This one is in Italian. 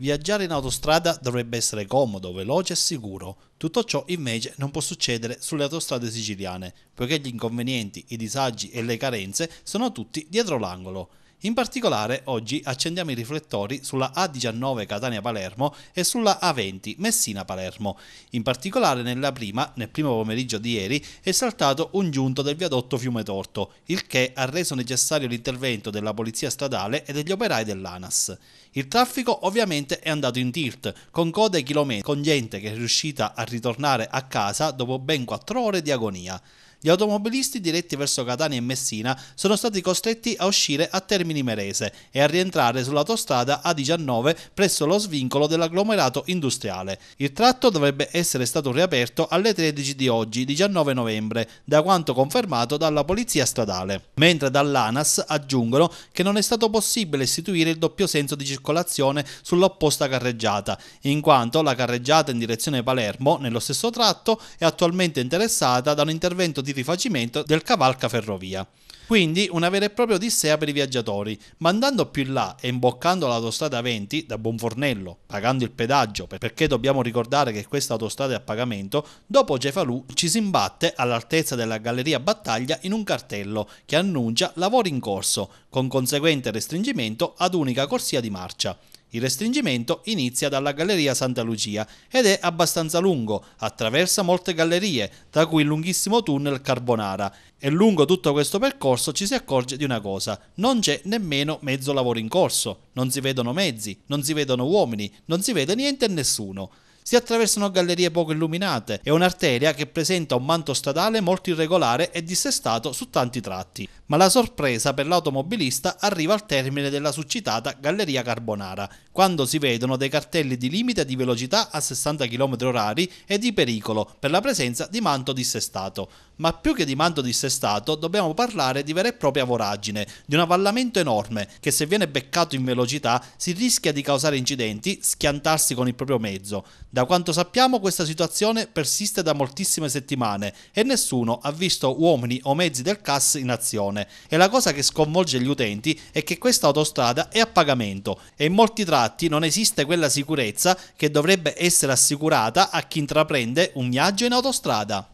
Viaggiare in autostrada dovrebbe essere comodo, veloce e sicuro. Tutto ciò invece non può succedere sulle autostrade siciliane, poiché gli inconvenienti, i disagi e le carenze sono tutti dietro l'angolo. In particolare, oggi accendiamo i riflettori sulla A19 Catania-Palermo e sulla A20 Messina-Palermo. In particolare, nella prima, nel primo pomeriggio di ieri, è saltato un giunto del viadotto Fiume Torto, il che ha reso necessario l'intervento della polizia stradale e degli operai dell'ANAS. Il traffico ovviamente è andato in tilt, con code chilometri, con gente che è riuscita a ritornare a casa dopo ben 4 ore di agonia. Gli automobilisti diretti verso Catania e Messina sono stati costretti a uscire a Termini Merese e a rientrare sull'autostrada A19 presso lo svincolo dell'agglomerato industriale. Il tratto dovrebbe essere stato riaperto alle 13 di oggi, 19 novembre, da quanto confermato dalla Polizia Stradale. Mentre dall'ANAS aggiungono che non è stato possibile istituire il doppio senso di circolazione sull'opposta carreggiata, in quanto la carreggiata in direzione Palermo, nello stesso tratto, è attualmente interessata da un intervento di rifacimento del cavalca ferrovia. Quindi una vera e propria odissea per i viaggiatori, ma andando più in là e imboccando l'autostrada 20 da Bonfornello, pagando il pedaggio, perché dobbiamo ricordare che questa autostrada è a pagamento, dopo Cefalù ci si imbatte all'altezza della Galleria Battaglia in un cartello che annuncia lavori in corso, con conseguente restringimento ad unica corsia di marcia. Il restringimento inizia dalla Galleria Santa Lucia ed è abbastanza lungo, attraversa molte gallerie, tra cui il lunghissimo tunnel Carbonara. E lungo tutto questo percorso ci si accorge di una cosa, non c'è nemmeno mezzo lavoro in corso, non si vedono mezzi, non si vedono uomini, non si vede niente e nessuno si attraversano gallerie poco illuminate e un'arteria che presenta un manto stradale molto irregolare e dissestato su tanti tratti. Ma la sorpresa per l'automobilista arriva al termine della succitata Galleria Carbonara, quando si vedono dei cartelli di limite di velocità a 60 km h e di pericolo per la presenza di manto dissestato ma più che di manto dissestato dobbiamo parlare di vera e propria voragine, di un avvallamento enorme che se viene beccato in velocità si rischia di causare incidenti, schiantarsi con il proprio mezzo. Da quanto sappiamo questa situazione persiste da moltissime settimane e nessuno ha visto uomini o mezzi del CAS in azione. E la cosa che sconvolge gli utenti è che questa autostrada è a pagamento e in molti tratti non esiste quella sicurezza che dovrebbe essere assicurata a chi intraprende un viaggio in autostrada.